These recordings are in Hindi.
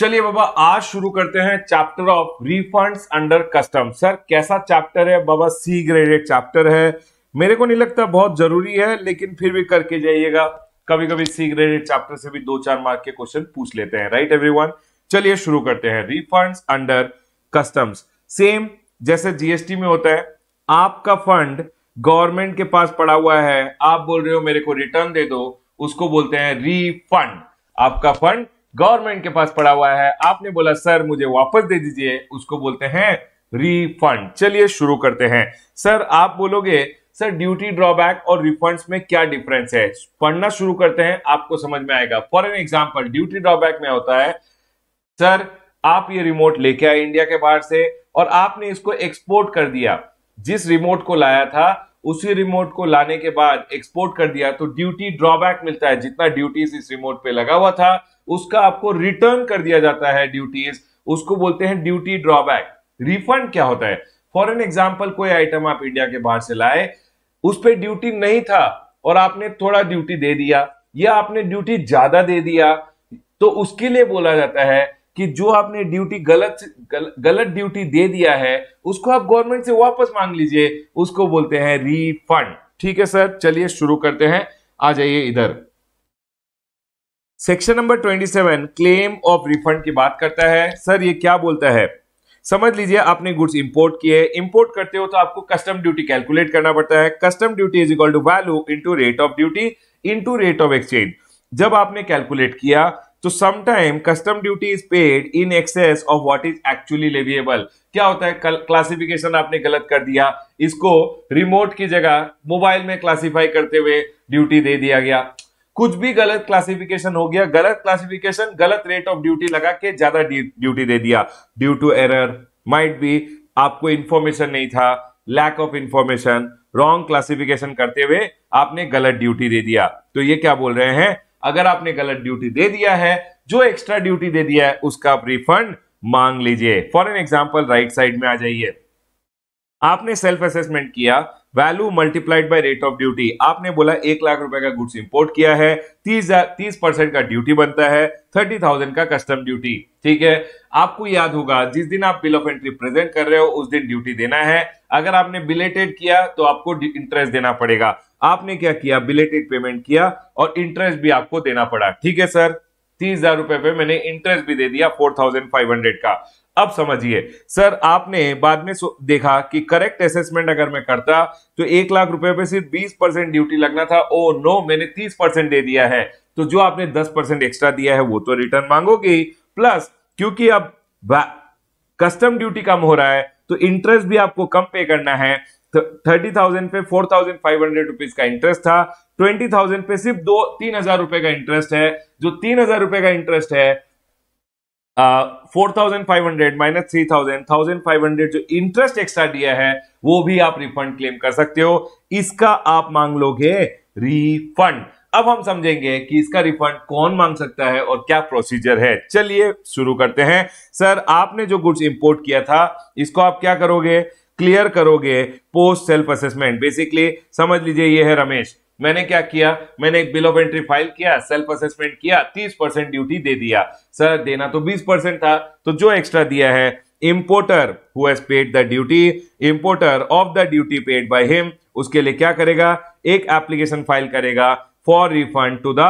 चलिए बाबा आज शुरू करते हैं chapter of refunds under custom sir कैसा चैप्टर है बाबा सी ग्रेडेड चैप्टर है मेरे को नहीं लगता बहुत जरूरी है लेकिन फिर भी करके जाइएगा कभी कभी सी ग्रेडेड चैप्टर से भी दो चार मार्क के क्वेश्चन पूछ लेते हैं राइट एवरीवन चलिए शुरू करते हैं रिफंड्स अंडर कस्टम्स सेम जैसे जीएसटी में होता है आपका फंड गवर्नमेंट के पास पड़ा हुआ है आप बोल रहे हो मेरे को रिटर्न दे दो उसको बोलते हैं रिफंड आपका फंड गवर्नमेंट के पास पड़ा हुआ है आपने बोला सर मुझे वापस दे दीजिए उसको बोलते हैं रिफंड चलिए शुरू करते हैं सर आप बोलोगे सर ड्यूटी ड्रॉबैक और रिफंड्स में क्या डिफरेंस है पढ़ना शुरू करते हैं आपको समझ में आएगा for an example duty drawback में होता है सर आप ये रिमोट लेके आए इंडिया के बाहर से और आपने इसको एक्सपोर्ट कर दिया जिस रिमोट को लाया था उसी रिमोट को लाने के बाद एक्सपोर्ट कर दिया तो ड्यूटी ड्रॉबैक मिलता है जितना ड्यूटीज इस रिमोट पे लगा हुआ था उसका आपको रिटर्न कर दिया जाता है ड्यूटीज उसको बोलते हैं ड्यूटी ड्रॉबैक रिफंड क्या होता है फॉर एन एग्जाम्पल कोई आइटम आप इंडिया के बाहर से लाए उस पर ड्यूटी नहीं था और आपने थोड़ा ड्यूटी दे दिया या आपने ड्यूटी ज्यादा दे दिया तो उसके लिए बोला जाता है कि जो आपने ड्यूटी गलत गल, गलत ड्यूटी दे दिया है उसको आप गवर्नमेंट से वापस मांग लीजिए उसको बोलते हैं रिफंड ठीक है सर चलिए शुरू करते हैं आ जाइए इधर section number 27 claim of refund की बात करता है सर ये क्या बोलता है समझ लीजिए आपने गुड्स इंपोर्ट किए इंपोर्ट करते हो तो आपको कस्टम ड्यूटी कैलकुलेट करना पड़ता है custom duty is equal to value into rate of duty into rate of exchange जब आपने कैलकुलेट किया तो sometime custom duty is paid in excess of what is actually leviable क्या होता है क्लासिफिकेशन आपने गलत कर दिया इसको रिमोट की जगह मोबाइल में क्लासिफाई करते हुए ड्यूटी दे दिया गया कुछ भी गलत क्लासिफिकेशन हो गया गलत क्लासिफिकेशन गलत रेट ऑफ ड्यूटी लगा के ज्यादा ड्यूटी दे दिया due to error might be आपको इंफॉर्मेशन नहीं था lack of information wrong classification करते हुए आपने गलत ड्यूटी दे दिया तो ये क्या बोल रहे हैं अगर आपने गलत ड्यूटी दे दिया है जो एक्स्ट्रा ड्यूटी दे दिया है उसका आप रिफंड मांग लीजिए for an example right side में आ जाइए आपने सेल्फ असेसमेंट किया value multiplied by rate of duty आपने बोला एक लाख रुपए का गुड्स इंपोर्ट किया है तीस तीस परसेंट का ड्यूटी बनता है थर्टी थाउजेंड का कस्टम ड्यूटी ठीक है आपको याद होगा जिस दिन आप बिल ऑफ एंट्री प्रेजेंट कर रहे हो उस दिन ड्यूटी देना है अगर आपने बिलेटेड किया तो आपको इंटरेस्ट देना पड़ेगा आपने क्या किया बिलेटेड पेमेंट किया और इंटरेस्ट भी आपको देना पड़ा ठीक है सर तीस हजार रुपए पे मैंने इंटरेस्ट भी दे दिया फोर थाउजेंड फाइव हंड्रेड का अब समझिए सर आपने बाद में देखा कि करेक्ट असेसमेंट अगर मैं करता तो एक लाख रुपए पे सिर्फ बीस परसेंट ड्यूटी लगना था ओ नो मैंने तीस परसेंट दे दिया है तो जो आपने दस परसेंट एक्स्ट्रा दिया है वो तो रिटर्न मांगोगी प्लस क्योंकि अब कस्टम ड्यूटी कम हो रहा है तो इंटरेस्ट भी आपको कम पे करना है थर्टी थाउजेंड पे four thousand five hundred rupees का इंटरेस्ट था ट्वेंटी थाउजेंड पे सिर्फ दो तीन हजार रुपए का इंटरेस्ट है जो तीन हजार रुपए का इंटरेस्ट है four thousand five hundred minus three thousand thousand five hundred जो इंटरेस्ट एक्स्ट्रा दिया है वो भी आप रिफंड क्लेम कर सकते हो इसका आप मांग लोगे रिफंड अब हम समझेंगे कि इसका रिफंड कौन मांग सकता है और क्या प्रोसीजर है चलिए शुरू करते हैं सर आपने जो गुड्स इंपोर्ट किया था इसको आप क्या करोगे क्लियर करोगे पोस्ट सेल्फ असेसमेंट बेसिकली समझ लीजिए ये है रमेश मैंने क्या किया मैंने एक बिल ऑफ एंट्री फाइल किया सेल्फ असेसमेंट किया तीस परसेंट ड्यूटी दे दिया सर देना तो बीस परसेंट था तो जो एक्स्ट्रा दिया है importer who has paid the duty importer of the duty paid by him उसके लिए क्या करेगा एक एप्लीकेशन फाइल करेगा for refund to the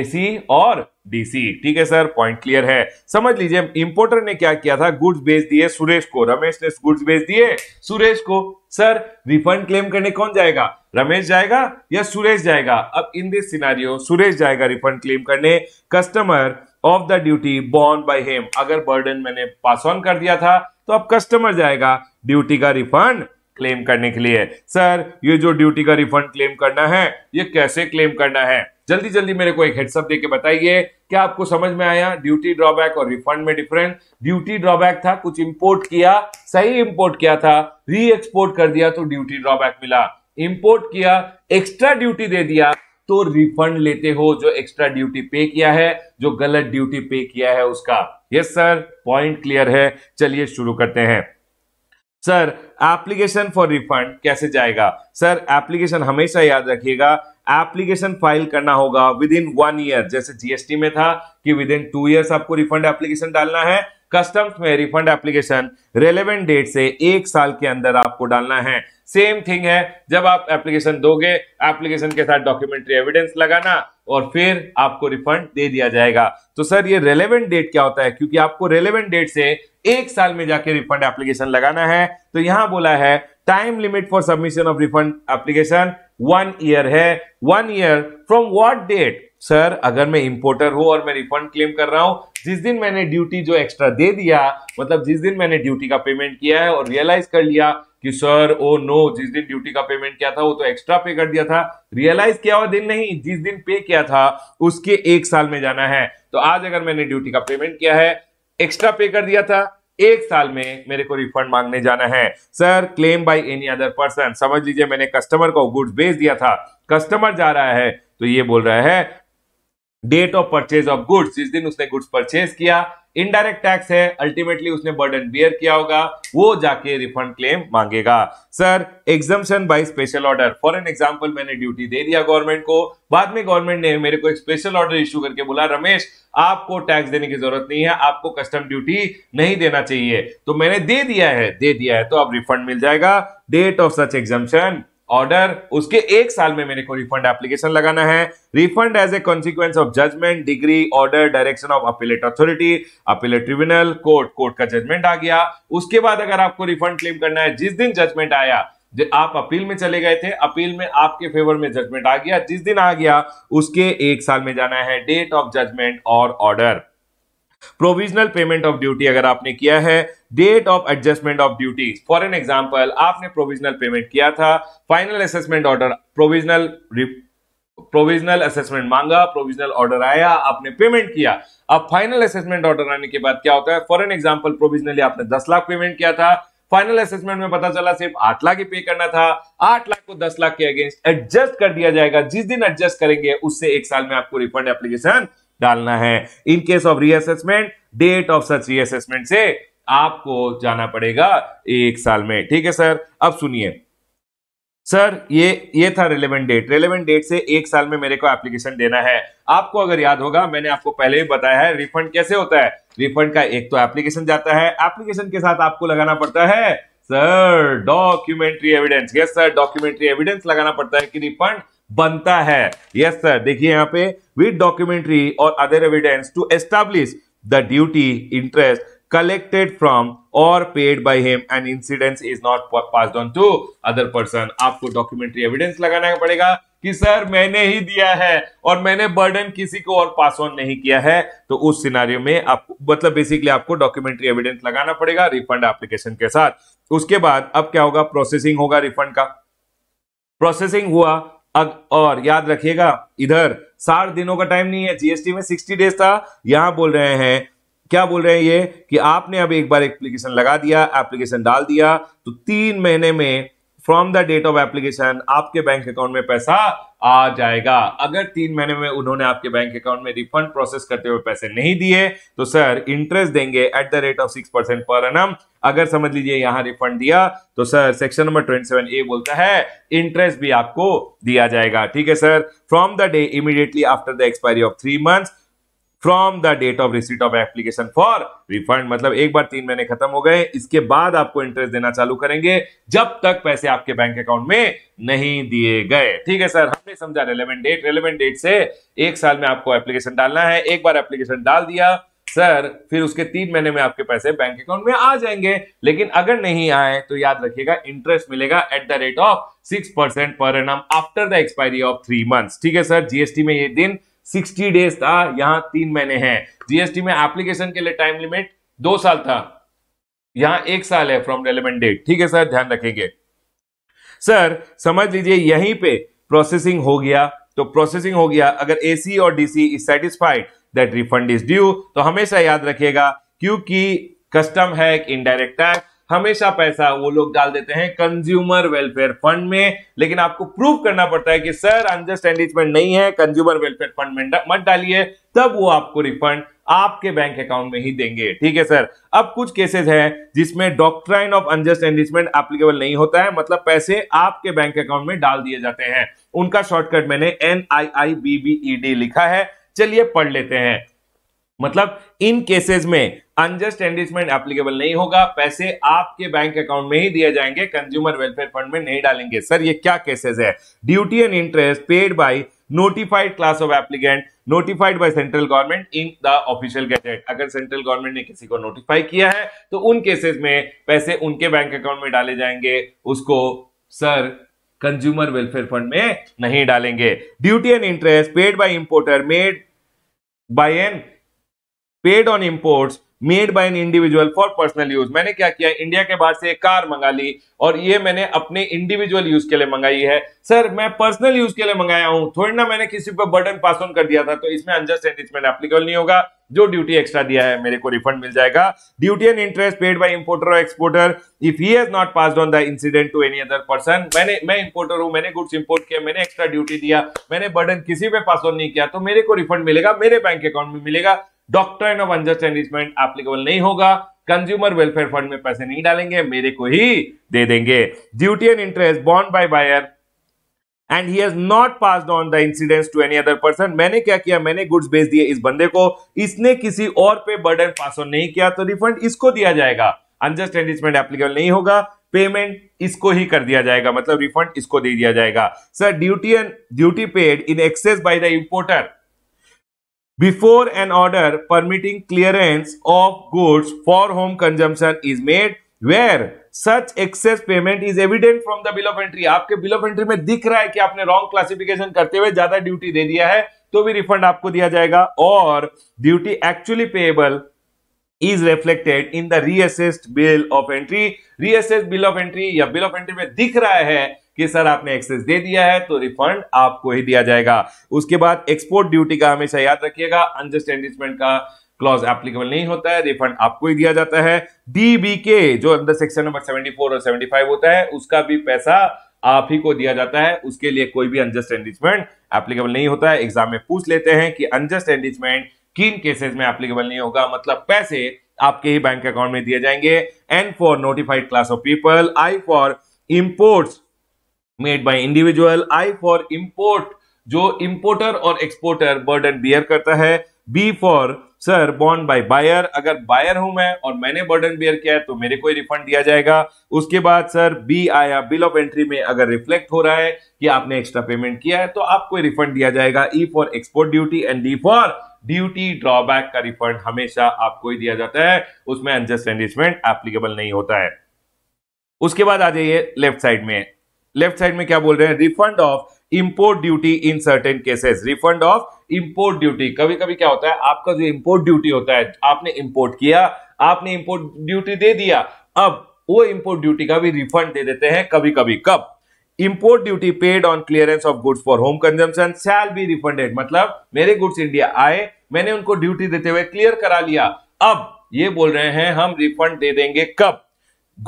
AC और डीसी ठीक है सर पॉइंट क्लियर है समझ लीजिए इंपोर्टर ने क्या किया था गुड्स बेच दिए सुरेश को रमेश ने गुड्स बेच दिए सुरेश को सर रिफंड क्लेम करने कौन जाएगा रमेश जाएगा या सुरेश जाएगा अब इन दिस सिनारियो सुरेश जाएगा रिफंड क्लेम करने customer of the duty borne by him अगर बर्डन मैंने पास ऑन कर दिया था तो अब कस्टमर जाएगा ड्यूटी का रिफंड क्लेम करने के लिए सर ये जो ड्यूटी का रिफंड क्लेम करना है ये कैसे क्लेम करना है जल्दी जल्दी मेरे को एक हेडसअप देके बताइए क्या आपको समझ में आया ड्यूटी ड्रॉबैक और रिफंड में डिफरेंस ड्यूटी ड्रॉबैक था कुछ इंपोर्ट किया सही इंपोर्ट किया था री एक्सपोर्ट कर दिया तो ड्यूटी ड्रॉबैक मिला इंपोर्ट किया एक्स्ट्रा ड्यूटी दे दिया तो रिफंड लेते हो जो एक्स्ट्रा ड्यूटी पे किया है जो गलत ड्यूटी पे किया है उसका यस सर पॉइंट क्लियर है चलिए शुरू करते हैं सर एप्लीकेशन फॉर रिफंड कैसे जाएगा सर एप्लीकेशन हमेशा याद रखिएगा एप्लीकेशन फाइल करना होगा विद इन वन ईयर जैसे जीएसटी में था कि विद इन टू ईयर्स आपको रिफंड एप्लीकेशन डालना है कस्टम्स में रिफंड एप्लीकेशन रेलेवेंट डेट से एक साल के अंदर आपको डालना है सेम थिंग है जब आप एप्लीकेशन दोगे एप्लीकेशन के साथ डॉक्यूमेंट्री एविडेंस लगाना और फिर आपको रिफंड दे दिया जाएगा तो सर ये रेलेवेंट डेट क्या होता है क्योंकि आपको रेलेवेंट डेट से एक साल में जाके रिफंड एप्लीकेशन लगाना है तो यहां बोला है time limit for submission of refund application one year है one year from what date sir अगर मैं इंपोर्टर हूं और मैं रिफंड क्लेम कर रहा हूं जिस दिन मैंने ड्यूटी जो एक्स्ट्रा दे दिया मतलब जिस दिन मैंने ड्यूटी का पेमेंट किया है और रियलाइज कर लिया कि सर ओ नो जिस दिन ड्यूटी का पेमेंट किया था वो तो एक्स्ट्रा पे कर दिया था रियलाइज किया हुआ दिन नहीं जिस दिन पे किया था उसके एक साल में जाना है तो आज अगर मैंने ड्यूटी का पेमेंट किया है एक्स्ट्रा पे कर दिया था एक साल में मेरे को रिफंड मांगने जाना है sir claim by any other person समझ लीजिए मैंने कस्टमर को गुड्स भेज दिया था कस्टमर जा रहा है तो ये बोल रहा है date of purchase of goods जिस दिन उसने गुड्स परचेज किया इनडायरेक्ट टैक्स है अल्टीमेटली उसने बर्डन बियर किया होगा वो जाके रिफंड क्लेम मांगेगा sir exemption by special order for an example मैंने ड्यूटी दे दिया गवर्नमेंट को बाद में गवर्नमेंट ने मेरे को एक स्पेशल ऑर्डर इश्यू करके बोला रमेश आपको टैक्स देने की जरूरत नहीं है आपको कस्टम ड्यूटी नहीं देना चाहिए तो मैंने दे दिया है दे दिया है तो अब रिफंड मिल जाएगा date of such exemption order उसके एक साल में मेरे को रिफंड एप्लीकेशन लगाना है refund as a consequence of judgement decree order direction of appellate authority appellate tribunal court court का जजमेंट आ गया उसके बाद अगर आपको रिफंड क्लेम करना है जिस दिन जजमेंट आया आप अपील में चले गए थे अपील में आपके फेवर में जजमेंट आ गया जिस दिन आ गया उसके एक साल में जाना है डेट ऑफ जजमेंट और order provisional payment of duty अगर आपने किया है date of adjustment of duty for an example आपने प्रोविजनल पेमेंट किया था final assessment order provisional provisional assessment मांगा प्रोविजनल ऑर्डर आया आपने पेमेंट किया अब फाइनल असेसमेंट ऑर्डर आने के बाद क्या होता है फॉर एन एग्जाम्पल प्रोविजनली आपने दस लाख पेमेंट किया था फाइनल असेसमेंट में पता चला सिर्फ आठ लाख ही पे करना था आठ लाख को दस लाख के अगेंस्ट एडजस्ट कर दिया जाएगा जिस दिन एडजस्ट करेंगे उससे एक साल में आपको रिफंड एप्लीकेशन डालना है in case of reassessment date of such reassessment से आपको जाना पड़ेगा एक साल में ठीक है सर अब सुनिए सर ये ये था रेलेवेंट डेट रेलेवेंट डेट से एक साल में मेरे को एप्लीकेशन देना है आपको अगर याद होगा मैंने आपको पहले ही बताया है रिफंड कैसे होता है रिफंड का एक तो एप्लीकेशन जाता है एप्लीकेशन के साथ आपको लगाना पड़ता है sir documentary evidence yes sir documentary evidence लगाना पड़ता है कि रिफंड बनता है यस सर देखिए यहां पे विद डॉक्यूमेंट्री और other evidence to establish the duty interest collected from और paid by him and incidence is not pass on to other person आपको डॉक्यूमेंट्री एविडेंस लगाना पड़ेगा कि सर मैंने ही दिया है और मैंने बर्डन किसी को और पास ऑन नहीं किया है तो उस सिनारियो में मतलब आपको मतलब बेसिकली आपको डॉक्यूमेंट्री एविडेंस लगाना पड़ेगा रिफंड एप्लीकेशन के साथ उसके बाद अब क्या होगा प्रोसेसिंग होगा रिफंड का प्रोसेसिंग हुआ अग और याद रखिएगा इधर साठ दिनों का टाइम नहीं है जीएसटी में सिक्सटी डेज था यहां बोल रहे हैं क्या बोल रहे हैं ये कि आपने अब एक बार एप्लीकेशन लगा दिया एप्लीकेशन डाल दिया तो तीन महीने में from the date of application आपके बैंक अकाउंट में पैसा आ जाएगा अगर तीन महीने में उन्होंने आपके बैंक अकाउंट में रिफंड प्रोसेस करते हुए पैसे नहीं दिए तो सर इंटरेस्ट देंगे at the rate of six percent per annum अगर समझ लीजिए यहां रिफंड दिया तो sir section number twenty seven A बोलता है इंटरेस्ट भी आपको दिया जाएगा ठीक है sir from the day immediately after the expiry of three months from the date of receipt of application for refund मतलब एक बार तीन महीने खत्म हो गए इसके बाद आपको इंटरेस्ट देना चालू करेंगे जब तक पैसे आपके बैंक अकाउंट में नहीं दिए गए ठीक है सर हमने समझा रेलिवेंट डेट रेलिवेंट डेट से एक साल में आपको एप्लीकेशन डालना है एक बार एप्लीकेशन डाल दिया सर फिर उसके तीन महीने में आपके पैसे बैंक अकाउंट में आ जाएंगे लेकिन अगर नहीं आए तो याद रखिएगा इंटरेस्ट मिलेगा at the rate of six percent per annum after the expiry of three months ठीक है सर जीएसटी में ये दिन सिक्सटी डेज था यहां तीन महीने हैं जीएसटी में एप्लीकेशन के लिए टाइम लिमिट दो साल था यहां एक साल है फ्रॉम रेलिवेंट डेट ठीक है सर ध्यान रखेंगे सर समझ लीजिए यहीं पे प्रोसेसिंग हो गया तो प्रोसेसिंग हो गया अगर एसी और DC is satisfied that refund is due तो हमेशा याद रखिएगा क्योंकि कस्टम है एक इनडायरेक्ट टैक्स हमेशा पैसा वो लोग डाल देते हैं कंज्यूमर वेलफेयर फंड में लेकिन आपको प्रूव करना पड़ता है कि सर अनजस्ट एंगेजमेंट नहीं है कंज्यूमर वेलफेयर फंड में मत डालिए तब वो आपको रिफंड आपके बैंक अकाउंट में ही देंगे ठीक है सर अब कुछ केसेस हैं जिसमें doctrine of unjust enrichment applicable नहीं होता है मतलब पैसे आपके बैंक अकाउंट में डाल दिए जाते हैं उनका शॉर्टकट मैंने N I I B B E D लिखा है चलिए पढ़ लेते हैं मतलब इन केसेस में अनजस्ट एंडिजमेंट एप्लीकेबल नहीं होगा पैसे आपके बैंक अकाउंट में ही दिए जाएंगे कंज्यूमर वेलफेयर फंड में नहीं डालेंगे सर ये क्या केसेस है duty and interest paid by notified class of applicant notified by central government in the official gazette अगर सेंट्रल गवर्नमेंट ने किसी को नोटिफाई किया है तो उन केसेस में पैसे उनके बैंक अकाउंट में डाले जाएंगे उसको सर कंज्यूमर वेलफेयर फंड में नहीं डालेंगे duty and interest paid by importer made by an paid on import made by an individual for personal use मैंने क्या किया इंडिया के बाहर से एक कार मंगा ली और ये मैंने अपने इंडिविजुअल यूज के लिए मंगाई है सर मैं पर्सनल यूज के लिए मंगाया हूं थोड़ी ना मैंने किसी पर बर्डन पास ऑन कर दिया था तो इसमें अनजस्ट एनरिचमेंट एप्लीकेबल नहीं होगा जो ड्यूटी एक्स्ट्रा दिया है मेरे को रिफंड मिल जाएगा duty and interest paid by importer और exporter if he has not pass on the incident to any other person मैंने मैं इंपोर्टर हूं मैंने गुड्स इंपोर्ट किया मैंने एक्स्ट्रा ड्यूटी दिया मैंने बर्डन किसी पे पास ऑन नहीं किया तो मेरे को रिफंड मिलेगा मेरे बैंक अकाउंट में मिलेगा डॉक्ट्राइन ऑफ अनजस्ट एप्लीकेबल नहीं होगा कंज्यूमर वेलफेयर फंड में पैसे नहीं डालेंगे मेरे को ही दे देंगे ड्यूटी एंड इंटरेस्ट बॉन्ड by buyer and he has not pass on the incidence to any other person मैंने क्या किया मैंने गुड्स बेच दिए इस बंदे को इसने किसी और पे बर्डन पास ऑन नहीं किया तो रिफंड इसको दिया जाएगा अनजस्ट एनरिचमेंट एप्लीकेबल नहीं होगा पेमेंट इसको ही कर दिया जाएगा मतलब रिफंड इसको दे दिया जाएगा sir duty and duty paid in excess by the importer before an order permitting clearance of goods for home consumption is made where such excess payment is evident from the bill of entry आपके bill of entry में दिख रहा है कि आपने wrong classification करते हुए ज्यादा duty दे दिया है तो भी refund आपको दिया जाएगा और duty actually payable is reflected in the reassessed bill of entry reassessed bill of entry या bill of entry में दिख रहा है कि सर आपने एक्सेस दे दिया है तो रिफंड आपको ही दिया जाएगा उसके बाद एक्सपोर्ट ड्यूटी का हमेशा याद रखिएगा अनजस्ट एंडिचमेंट का क्लॉज एप्लीकेबल नहीं होता है रिफंड आपको ही दिया जाता है डीबीके जो अंदर सेक्शन नंबर 74 और 75 होता है उसका भी पैसा आप ही को दिया जाता है उसके लिए कोई भी अनजस्ट एंडिचमेंट एप्लीकेबल नहीं होता है एग्जाम में पूछ लेते हैं कि अनजस्ट एंडिचमेंट किन केसेस में एप्लीकेबल नहीं होगा मतलब पैसे आपके ही बैंक अकाउंट में दिए जाएंगे an for notified class of people I for imports made by individual I for import जो इंपोर्टर और एक्सपोर्टर बर्डन बियर करता है बी फॉर सर बॉन्ड बाय बायर अगर बायर हूं मैं और मैंने बर्डन बियर किया है तो मेरे को रिफंड दिया जाएगा उसके बाद सर बी आया बिल ऑफ एंट्री में अगर रिफ्लेक्ट हो रहा है कि आपने एक्स्ट्रा पेमेंट किया है तो आपको रिफंड दिया जाएगा E for export duty and D for duty drawback का रिफंड हमेशा आपको ही दिया जाता है उसमें अनजस्ट एंगेजमेंट एप्लीकेबल नहीं होता है उसके बाद आ जाइए लेफ्ट साइड में लेफ्ट साइड में क्या बोल रहे हैं refund of import duty in certain cases refund of import duty कभी कभी क्या होता है आपका जो इंपोर्ट ड्यूटी होता है आपने इंपोर्ट किया आपने इंपोर्ट ड्यूटी दे दिया अब वो इंपोर्ट ड्यूटी का भी रिफंड दे देते हैं कभी कभी कब import duty paid on clearance of goods for home consumption shall be refunded मतलब मेरे गुड्स इंडिया आए मैंने उनको ड्यूटी देते हुए क्लियर करा लिया अब ये बोल रहे हैं हम रिफंड दे देंगे कब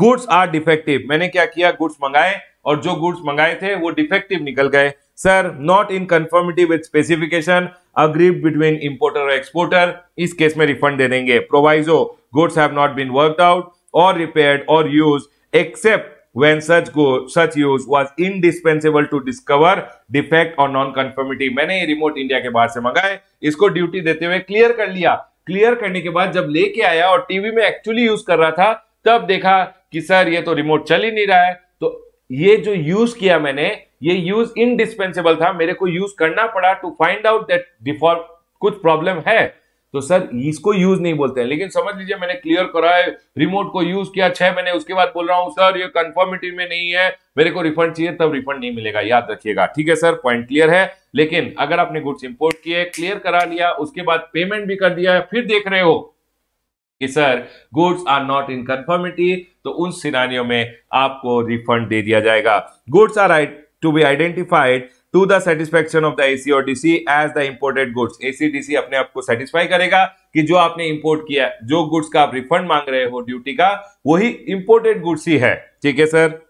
गुड्स आर डिफेक्टिव मैंने क्या किया गुड्स मंगाए और जो गुड्स मंगाए थे वो डिफेक्टिव निकल गए sir not in conformity with specification agreed between importer और एक्सपोर्टर इस केस में रिफंड दे देंगे proviso goods have not been worked out or repair or use except when such go such use was indispensable to discover defect or non conformity मैंने ये रिमोट इंडिया के बाहर से मंगाए इसको ड्यूटी देते हुए क्लियर कर लिया क्लियर करने के बाद जब लेके आया और टीवी में एक्चुअली यूज कर रहा था तब देखा कि सर ये तो रिमोट चल ही नहीं रहा है तो ये जो यूज किया मैंने ये यूज इनडिस्पेंसेबल था मेरे को यूज करना पड़ा to find out that default कुछ प्रॉब्लम है तो सर इसको यूज नहीं बोलते हैं लेकिन समझ लीजिए मैंने क्लियर करा है रिमोट को यूज किया छह महीने उसके बाद बोल रहा हूं सर ये कंफर्मिटी में नहीं है मेरे को रिफंड चाहिए तब रिफंड नहीं मिलेगा याद रखिएगा ठीक है सर पॉइंट क्लियर है लेकिन अगर आपने गुड्स इंपोर्ट किए क्लियर करा लिया उसके बाद पेमेंट भी कर दिया है फिर देख रहे हो कि sir goods are not in conformity तो उन सिनारियों में आपको रिफंड दे दिया जाएगा goods are to be identified to the satisfaction of the AC और DC as the imported goods AC DC अपने आप को सेटिस्फाई करेगा कि जो आपने इंपोर्ट किया जो गुड्स का आप रिफंड मांग रहे हो ड्यूटी का वही इंपोर्टेड गुड्स ही है ठीक है सर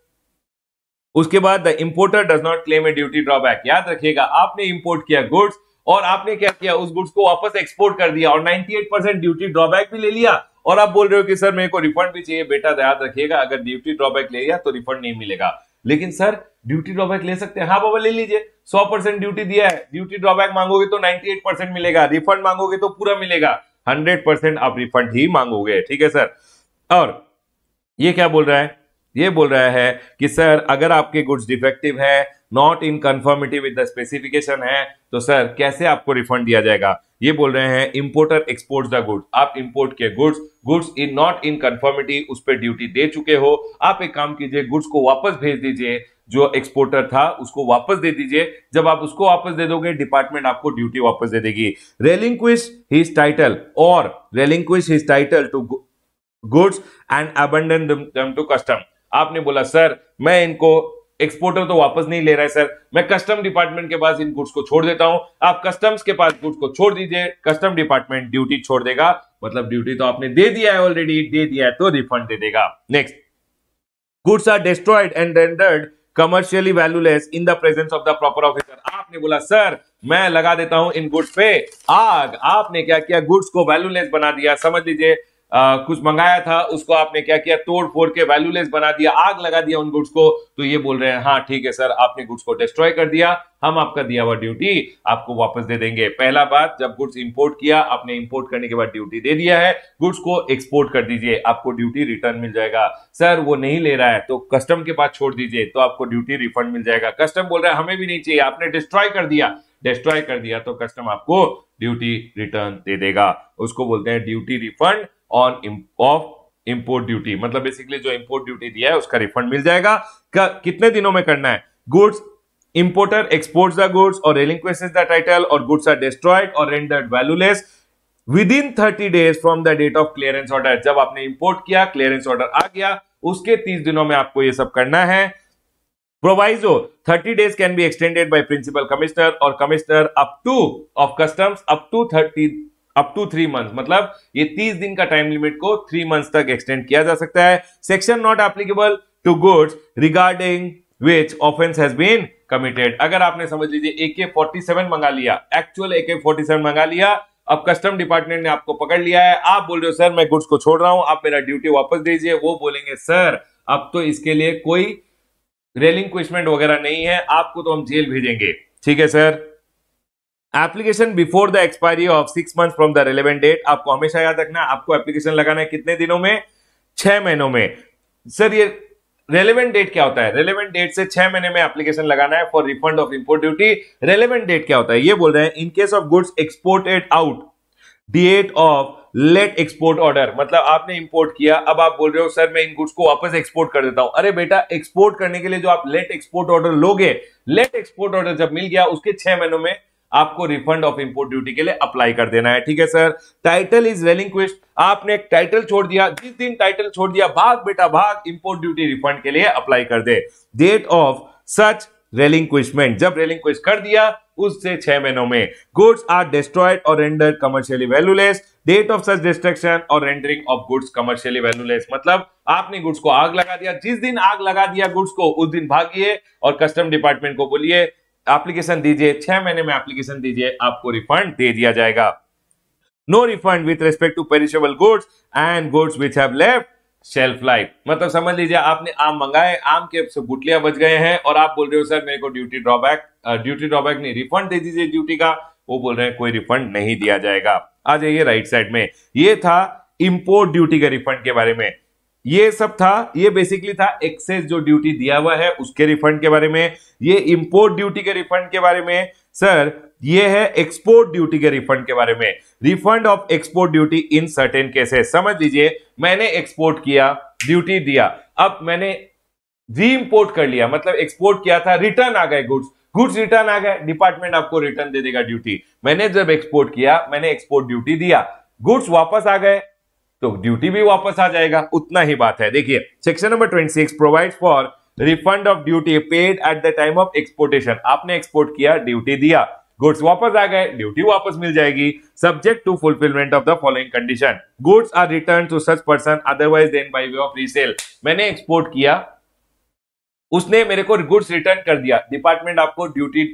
उसके बाद the importer does not claim a duty drawback याद रखिएगा आपने इंपोर्ट किया गुड्स और आपने क्या किया उस गुड्स को वापस एक्सपोर्ट कर दिया और 98 परसेंट ड्यूटी ड्रॉबैक भी ले लिया और आप बोल रहे हो कि सर मेरे को रिफंड भी चाहिए बेटा याद रखिएगा अगर ड्यूटी ड्रॉबैक ले लिया तो रिफंड नहीं मिलेगा लेकिन सर ड्यूटी ड्रॉबैक ले सकते हैं हाँ बाबा ले लीजिए सौ परसेंट ड्यूटी दिया है ड्यूटी ड्रॉबैक मांगोगे तो नाइनटी एट परसेंट मिलेगा रिफंड मांगोगे तो पूरा मिलेगा हंड्रेड परसेंट आप रिफंड ही मांगोगे ठीक है सर और ये क्या बोल रहा है ये बोल रहा है कि सर अगर आपके गुड्स डिफेक्टिव है not in conformity with the specification है तो सर कैसे आपको रिफंड दिया जाएगा ये बोल रहे हैं इम्पोर्टर एक्सपोर्ट द गुड्स आप इम्पोर्ट के goods goods in not in conformity उस पर ड्यूटी दे चुके हो आप एक काम कीजिए गुड्स को वापस भेज दीजिए जो एक्सपोर्टर था उसको वापस दे दीजिए जब आप उसको वापस दे दोगे डिपार्टमेंट आपको ड्यूटी वापस दे देगी relinquish his title or relinquish his title to goods and abandon to custom आपने बोला सर मैं इनको एक्सपोर्टर तो वापस नहीं ले रहा है सर मैं कस्टम डिपार्टमेंट के पास इन गुड्स को छोड़ देता हूं आप कस्टम्स के पास गुड्स को छोड़ दीजिए कस्टम डिपार्टमेंट ड्यूटी छोड़ देगा मतलब ड्यूटी तो आपने दे दिया है ऑलरेडी दे दिया है तो रिफंड दे देगा next goods are destroyed and rendered commercially valueless in the presence of the proper officer आपने बोला सर मैं लगा देता हूं इन गुड्स पे आग आपने क्या किया गुड्स को वैल्यूलेस बना दिया समझ लीजिए आ, कुछ मंगाया था उसको आपने क्या किया तोड़ फोड़ के वैल्यूलेस बना दिया आग लगा दिया उन गुड्स को तो ये बोल रहे हैं हाँ ठीक है सर आपने गुड्स को डिस्ट्रॉय कर दिया हम आपका दिया हुआ ड्यूटी आपको वापस दे देंगे पहला बात जब गुड्स इंपोर्ट किया आपने इंपोर्ट करने के बाद ड्यूटी दे दिया है गुड्स को एक्सपोर्ट कर दीजिए आपको ड्यूटी रिटर्न मिल जाएगा सर वो नहीं ले रहा है तो कस्टम के पास छोड़ दीजिए तो आपको ड्यूटी रिफंड मिल जाएगा कस्टम बोल रहे हैं हमें भी नहीं चाहिए आपने डिस्ट्रॉय कर दिया डिस्ट्रॉय कर दिया तो कस्टम आपको ड्यूटी रिटर्न दे देगा उसको बोलते हैं duty refund on of import duty मतलब बेसिकली जो इंपोर्ट ड्यूटी दिया है उसका रिफंड मिल जाएगा का, कितने दिनों में करना है goods importer exports the goods or relinquishes title or goods are destroyed or rendered valueless within thirty days from the date of clearance order जब आपने इंपोर्ट किया क्लियरेंस ऑर्डर आ गया उसके तीस दिनों में आपको यह सब करना है proviso thirty days can be extended by principal commissioner or commissioner up to of customs up to up to three month मतलब ये तीस दिन का टाइम लिमिट को थ्री मंथ तक एक्सटेंड किया जा सकता है section not applicable to goods regarding which offence has been committed अगर आपने समझ लीजिए ए के फोर्टी सेवन मंगा लिया एक्चुअल ए के फोर्टी सेवन मंगा लिया अब कस्टम डिपार्टमेंट ने आपको पकड़ लिया है आप बोल रहे हो सर मैं गुड्स को छोड़ रहा हूं आप मेरा ड्यूटी वापस दीजिए वो बोलेंगे सर अब तो इसके लिए कोई रेलिंग क्विशमेंट वगैरह नहीं है आपको तो हम जेल भेजेंगे ठीक है sir application before the expiry of six month from the relevant date आपको हमेशा याद रखना आपको एप्लीकेशन लगाना है कितने दिनों में छह महीनों में सर ये रेलेवेंट डेट क्या होता है रेलेवेंट डेट से छह महीने में एप्लीकेशन लगाना है for refund of import duty relevant date क्या होता है ये बोल रहे हैं in case of goods exported out date of let export order मतलब आपने इंपोर्ट किया अब आप बोल रहे हो सर मैं इन गुड्स को वापस एक्सपोर्ट कर देता हूं अरे बेटा एक्सपोर्ट करने के लिए जो आप लेट एक्सपोर्ट ऑर्डर लोगे लेट एक्सपोर्ट ऑर्डर जब मिल गया उसके छह महीनों में आपको रिफंड ऑफ इंपोर्ट ड्यूटी के लिए अप्लाई कर देना है ठीक है सर टाइटल इज रेलिंक्विस्ट आपने एक टाइटल छोड़ दिया जिस दिन टाइटल छोड़ दिया भाग बेटा भाग इंपोर्ट ड्यूटी रिफंड के लिए अप्लाई कर the date of such relinquishment जब रेलिंक्विश कर दिया उससे छह महीनों में goods are destroyed or render commercially valueless date of such destruction or rendering of goods commercially valueless मतलब आपने गुड्स को आग लगा दिया जिस दिन आग लगा दिया गुड्स को उस दिन भागिए और कस्टम डिपार्टमेंट को बोलिए एप्लीकेशन दीजिए छह महीने में एप्लीकेशन दीजिए आपको रिफंड दे दिया जाएगा no refund with respect to perishable goods and goods which have left shelf life मतलब समझ लीजिए आपने आम मंगाए आम के गुटलियां बच गए हैं और आप बोल रहे हो सर मेरे को ड्यूटी ड्रॉबैक ड्यूटी ड्रॉबैक नहीं रिफंड दे दीजिए ड्यूटी का वो बोल रहे हैं कोई रिफंड नहीं दिया जाएगा आ जाइए राइट साइड में ये था इंपोर्ट ड्यूटी के रिफंड के बारे में ये सब था ये बेसिकली था एक्सेस जो ड्यूटी दिया हुआ है उसके रिफंड के बारे में ये इंपोर्ट ड्यूटी के रिफंड के बारे में सर ये है एक्सपोर्ट ड्यूटी के रिफंड के बारे में refund of export duty in certain cases समझ लीजिए मैंने एक्सपोर्ट किया ड्यूटी दिया अब मैंने री कर लिया मतलब एक्सपोर्ट किया था रिटर्न आ गए गुड्स गुड्स रिटर्न आ गए डिपार्टमेंट आपको रिटर्न दे देगा ड्यूटी मैंने जब एक्सपोर्ट किया मैंने एक्सपोर्ट ड्यूटी दिया गुड्स वापस आ गए तो ड्यूटी भी वापस आ जाएगा उतना ही बात है देखिए section number twenty six provide for refund of duty paid at the time of exportation आपने एक्सपोर्ट किया ड्यूटी दिया गुड्स वापस आ गए ड्यूटी वापस मिल जाएगी subject to fulfilment of the following condition goods are return to such person otherwise than by way of resale मैंने एक्सपोर्ट किया उसने मेरे को गुड्स रिटर्न कर दिया डिपार्टमेंट आपको ड्यूटी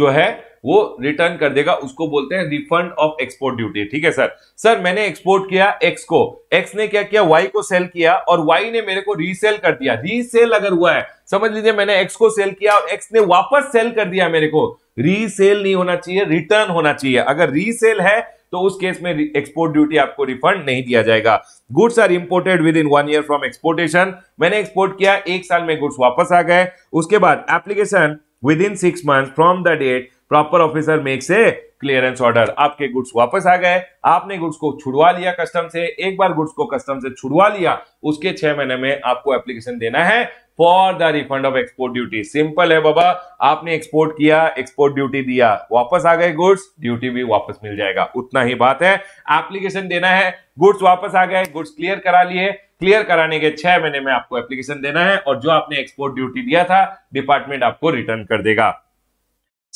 जो है वो रिटर्न कर देगा उसको बोलते हैं रिफंड ऑफ एक्सपोर्ट ड्यूटी ठीक है सर सर मैंने एक्सपोर्ट किया एक्स को एक्स ने क्या किया वाई को सेल किया और वाई ने मेरे को रीसेल कर दिया रीसेल अगर हुआ है समझ लीजिए मैंने एक्स को सेल किया और एक्स ने वापस सेल कर दिया मेरे को रीसेल नहीं होना चाहिए रिटर्न होना चाहिए अगर रीसेल है तो उस केस में एक्सपोर्ट ड्यूटी आपको रिफंड नहीं दिया जाएगा goods are imported within one year from exportation मैंने एक्सपोर्ट किया एक साल में गुड्स वापस आ गए उसके बाद application within six month from the date proper officer makes a clearance order आपके गुड्स वापस आ गए आपने गुड्स को छुड़वा लिया कस्टम से एक बार गुड्स को कस्टम से छुड़वा लिया उसके छह महीने में आपको एप्लीकेशन देना है for the refund of export duty simple है बाबा आपने एक्सपोर्ट किया एक्सपोर्ट ड्यूटी दिया वापस आ गए गुड्स ड्यूटी भी वापस मिल जाएगा उतना ही बात है एप्लीकेशन देना है गुड्स वापस आ गए गुड्स क्लियर करा लिए क्लियर कराने के छह महीने में आपको एप्लीकेशन देना है और जो आपने एक्सपोर्ट ड्यूटी दिया था डिपार्टमेंट आपको रिटर्न कर देगा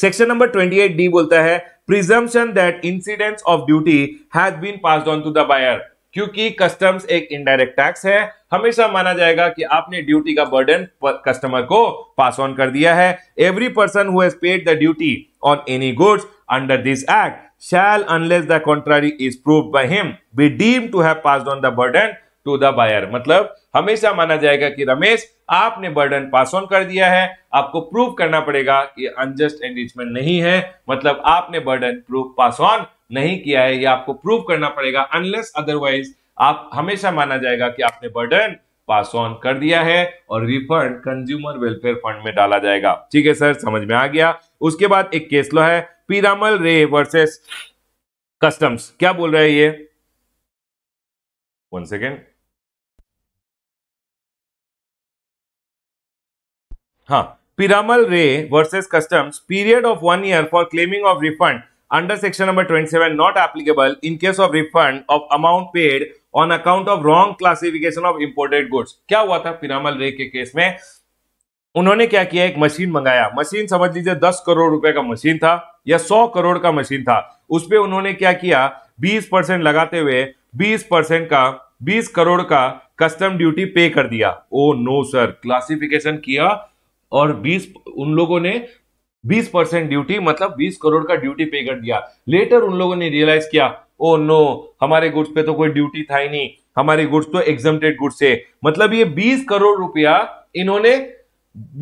सेक्शन नंबर 28 डी बोलता है presumption that incident of duty has been pass on to the buyer क्योंकि कस्टम्स एक इनडायरेक्ट टैक्स है हमेशा माना जाएगा कि आपने ड्यूटी का बर्डन कस्टमर को पास ऑन कर दिया है every person who has paid the duty on any goods under this act shall unless the contrary is prove by him be deem to have pass on the burden to the buyer मतलब हमेशा माना जाएगा कि रमेश आपने बर्डन पास ऑन कर दिया है आपको प्रूफ करना पड़ेगा कि अनजस्ट एंगेजमेंट नहीं है मतलब आपने बर्डन प्रूफ पास ऑन नहीं किया है यह आपको प्रूफ करना पड़ेगा अनलेस अदरवाइज आप हमेशा माना जाएगा कि आपने बर्डन पास ऑन कर दिया है और रिफंड कंज्यूमर वेलफेयर फंड में डाला जाएगा ठीक है सर समझ में आ गया उसके बाद एक केस लो है पीरामल रे वर्सेस कस्टम्स क्या बोल रहा है ये वन सेकेंड हाँ Piramal re versus customs period of one year for claiming of refund under section number twenty seven not applicable in case of refund of amount paid on account of wrong classification of imported goods क्या हुआ था पिरामल रे के केस में उन्होंने क्या किया एक मशीन मंगाया मशीन समझ लीजिए दस करोड़ रुपए का मशीन था या सौ करोड़ का मशीन था उस पर उन्होंने क्या किया बीस परसेंट लगाते हुए बीस परसेंट का बीस करोड़ का कस्टम ड्यूटी पे कर दिया ओ नो सर क्लासिफिकेशन किया और 20 उन लोगों ने 20 परसेंट ड्यूटी मतलब 20 करोड़ का ड्यूटी पे कर दिया लेटर उन लोगों ने रियलाइज किया ओ oh नो हमारे गुड्स पे तो कोई ड्यूटी था ही नहीं हमारे गुड्स तो एग्जामेड गुड्स है मतलब ये 20 करोड़ रुपया इन्होंने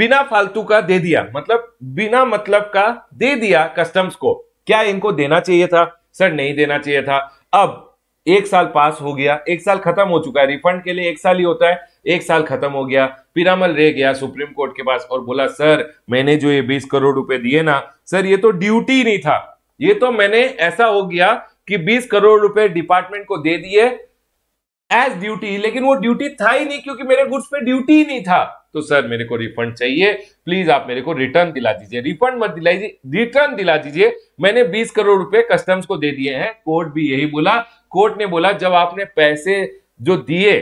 बिना फालतू का दे दिया मतलब बिना मतलब का दे दिया कस्टम्स को क्या इनको देना चाहिए था सर नहीं देना चाहिए था अब एक साल पास हो गया एक साल खत्म हो चुका है रिफंड के लिए एक साल ही होता है एक साल खत्म हो गया पिरामल रह गया सुप्रीम कोर्ट के पास और बोला सर मैंने जो ये बीस करोड़ रुपए दिए ना सर ये तो ड्यूटी नहीं था ये तो मैंने ऐसा हो गया कि बीस करोड़ रुपए डिपार्टमेंट को दे दिए एज ड्यूटी लेकिन वो ड्यूटी था ही नहीं क्योंकि मेरे गुड्स पे ड्यूटी ही नहीं था तो सर मेरे को रिफंड चाहिए प्लीज आप मेरे को रिटर्न दिला दीजिए रिफंड मत दिलाई रिटर्न दिला दीजिए मैंने 20 करोड़ रुपए कस्टम्स को दे दिए हैं कोर्ट भी यही बोला कोर्ट ने बोला जब आपने पैसे जो दिए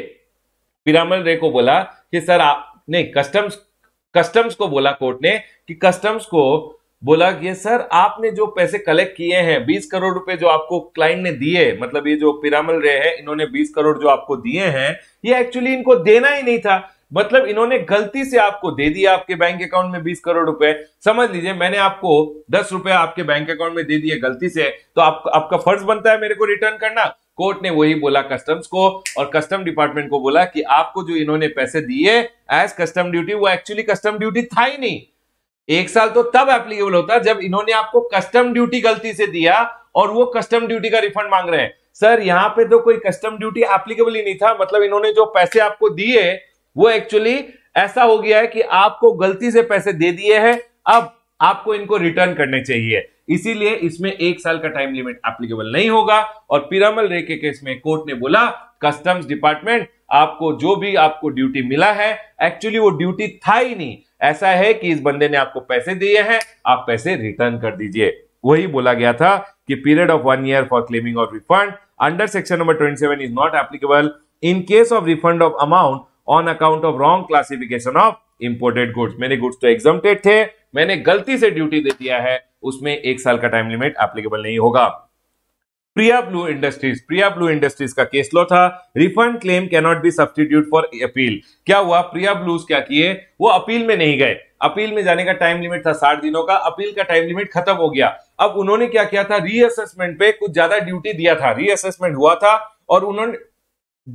पिरामल रे को बोला कि सर आप नहीं कस्टम्स कस्टम्स को बोला कोर्ट ने कि कस्टम्स को बोला कि सर आपने जो पैसे कलेक्ट किए हैं बीस करोड़ रुपए जो आपको क्लाइंट ने दिए मतलब ये जो पिरामल रे है इन्होंने बीस करोड़ जो आपको दिए हैं ये एक्चुअली इनको देना ही नहीं था मतलब इन्होंने गलती से आपको दे दिया आपके बैंक अकाउंट में बीस करोड़ रुपए समझ लीजिए मैंने आपको दस रुपए आपके बैंक अकाउंट में दे दिए गलती से तो आप, आपका फर्ज बनता है मेरे को रिटर्न करना कोर्ट ने वही बोला कस्टम्स को और कस्टम डिपार्टमेंट को बोला कि आपको जो इन्होंने पैसे दिए एज कस्टम ड्यूटी वो एक्चुअली कस्टम ड्यूटी था ही नहीं एक साल तो तब एप्लीकेबल होता जब इन्होंने आपको कस्टम ड्यूटी गलती से दिया और वो कस्टम ड्यूटी का रिफंड मांग रहे हैं सर यहाँ पे तो कोई कस्टम ड्यूटी एप्लीकेबल ही नहीं था मतलब इन्होंने जो पैसे आपको दिए वो एक्चुअली ऐसा हो गया है कि आपको गलती से पैसे दे दिए हैं अब आपको इनको रिटर्न करने चाहिए इसीलिए इसमें एक साल का टाइम लिमिट एप्लीकेबल नहीं होगा और पिरामल रे के केस में कोर्ट ने बोला कस्टम्स डिपार्टमेंट आपको जो भी आपको ड्यूटी मिला है एक्चुअली वो ड्यूटी था ही नहीं ऐसा है कि इस बंदे ने आपको पैसे दिए हैं आप पैसे रिटर्न कर दीजिए वही बोला गया था कि period of one year for claiming of refund under section number twenty seven is not applicable in case of refund of amount on account of wrong classification of imported goods मेरे गुड्स तो एग्जामेड थे मैंने गलती से ड्यूटी दे दिया है उसमें एक साल का टाइम लिमिट एप्लीकेबल नहीं होगा Priya blue industries Priya blue industries का केस लो था refund claim cannot be substitute for appeal क्या हुआ प्रिया ब्लूज क्या किए वो अपील में नहीं गए अपील में जाने का टाइम लिमिट था साठ दिनों का अपील का टाइम लिमिट खत्म हो गया अब उन्होंने क्या किया था रीअसेसमेंट पे कुछ ज्यादा ड्यूटी दिया था रीअसेसमेंट हुआ था और उन्होंने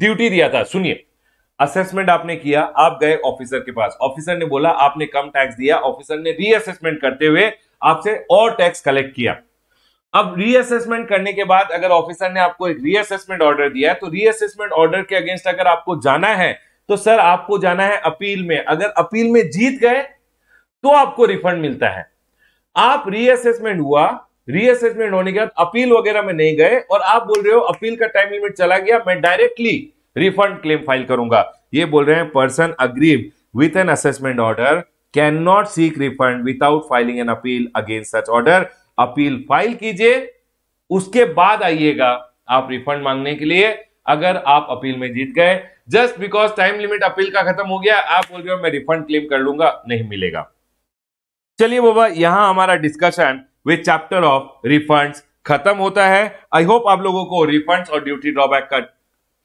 ड्यूटी दिया था सुनिए असेसमेंट आपने किया आप गए ऑफिसर के पास ऑफिसर ने बोला आपने कम टैक्स दिया ऑफिसर ने रीअसेसमेंट करते हुए आपसे और टैक्स कलेक्ट किया अब रीअसेसमेंट करने के बाद अगर ऑफिसर ने आपको एक रीअसेसमेंट ऑर्डर दिया है तो रीअसेसमेंट ऑर्डर के अगेंस्ट अगर आपको जाना है तो सर आपको जाना है अपील में अगर अपील में जीत गए तो आपको रिफंड मिलता है आप रीअसेसमेंट हुआ रीअसेसमेंट होने के बाद अपील वगैरह में नहीं गए और आप बोल रहे हो अपील का टाइम लिमिट चला गया मैं डायरेक्टली रिफंड क्लेम फाइल करूंगा ये बोल रहे हैं person aggrieved with an assessment order can not seek refund without filing an appeal against such order appeal file कीजिए उसके बाद आइएगा आप रिफंड मांगने के लिए अगर आप अपील में जीत गए just because time limit appeal का खत्म हो गया आप बोल रहे हो मैं रिफंड क्लेम कर लूंगा नहीं मिलेगा चलिए बाबा यहां हमारा discussion with chapter of refund खत्म होता है आई होप आप लोगों को रिफंड और ड्यूटी ड्रॉबैक का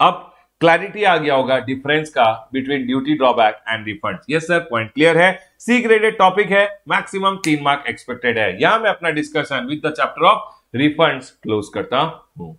अब क्लैरिटी आ गया होगा डिफरेंस का between duty drawback and refund yes sir point clear है सी ग्रेडेड टॉपिक है मैक्सिमम तीन मार्क एक्सपेक्टेड है यहां मैं अपना discussion with the chapter of refund close करता हूं